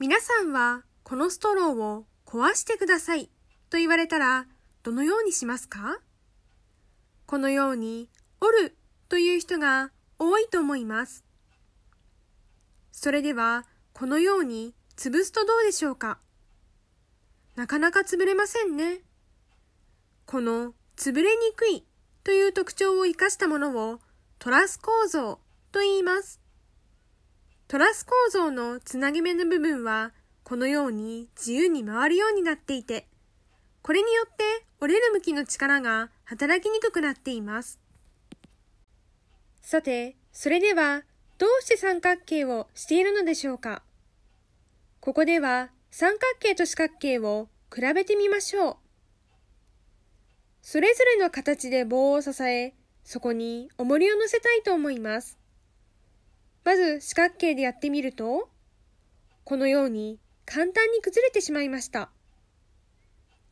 皆さんはこのストローを壊してくださいと言われたらどのようにしますかこのように折るという人が多いと思います。それではこのように潰すとどうでしょうかなかなか潰れませんね。この潰れにくいという特徴を生かしたものをトラス構造と言います。トラス構造のつなぎ目の部分はこのように自由に回るようになっていて、これによって折れる向きの力が働きにくくなっています。さて、それではどうして三角形をしているのでしょうかここでは三角形と四角形を比べてみましょう。それぞれの形で棒を支え、そこに重りを乗せたいと思います。まず四角形でやってみると、このように簡単に崩れてしまいました。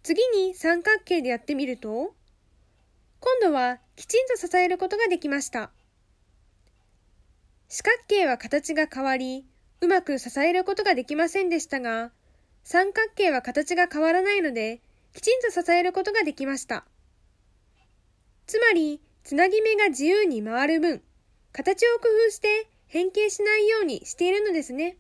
次に三角形でやってみると、今度はきちんと支えることができました。四角形は形が変わり、うまく支えることができませんでしたが、三角形は形が変わらないので、きちんと支えることができました。つまり、つなぎ目が自由に回る分、形を工夫して変形しないようにしているのですね。